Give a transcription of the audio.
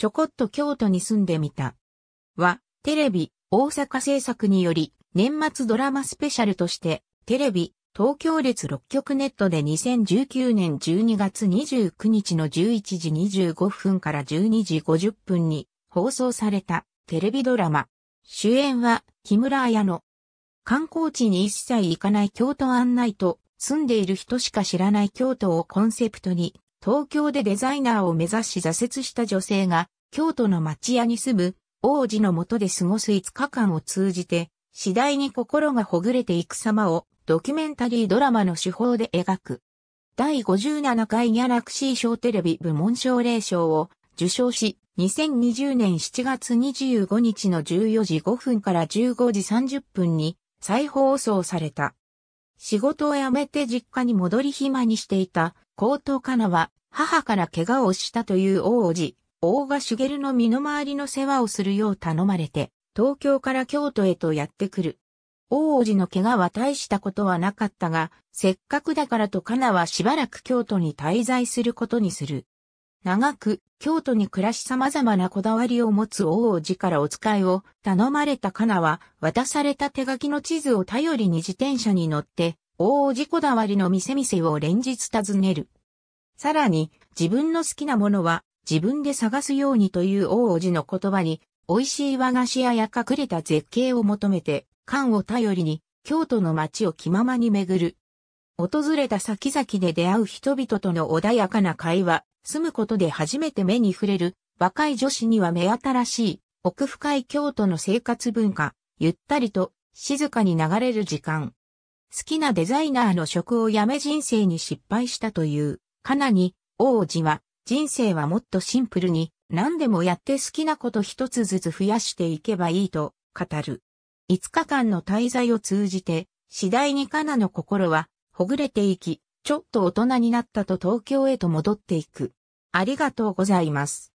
ちょこっと京都に住んでみた。は、テレビ、大阪制作により、年末ドラマスペシャルとして、テレビ、東京列6局ネットで2019年12月29日の11時25分から12時50分に放送されたテレビドラマ。主演は木村彩乃。観光地に一切行かない京都案内と住んでいる人しか知らない京都をコンセプトに東京でデザイナーを目指し挫折した女性が、京都の町屋に住む王子のもとで過ごす5日間を通じて、次第に心がほぐれていく様をドキュメンタリードラマの手法で描く。第57回ギャラクシー賞テレビ部門奨励賞を受賞し、2020年7月25日の14時5分から15時30分に再放送された。仕事を辞めて実家に戻り暇にしていた高等カナは、母から怪我をしたという大王子、大賀茂の身の回りの世話をするよう頼まれて、東京から京都へとやってくる。大王子の怪我は大したことはなかったが、せっかくだからとカナはしばらく京都に滞在することにする。長く、京都に暮らし様々なこだわりを持つ大王子からお使いを頼まれたカナは、渡された手書きの地図を頼りに自転車に乗って、王子こだわりの店々を連日訪ねる。さらに、自分の好きなものは自分で探すようにという大王子の言葉に、美味しい和菓子屋や隠れた絶景を求めて、缶を頼りに、京都の街を気ままに巡る。訪れた先々で出会う人々との穏やかな会話、住むことで初めて目に触れる、若い女子には目新しい、奥深い京都の生活文化、ゆったりと静かに流れる時間。好きなデザイナーの職を辞め人生に失敗したという、カナに、王子は、人生はもっとシンプルに、何でもやって好きなこと一つずつ増やしていけばいいと、語る。5日間の滞在を通じて、次第にカナの心は、ほぐれていき、ちょっと大人になったと東京へと戻っていく。ありがとうございます。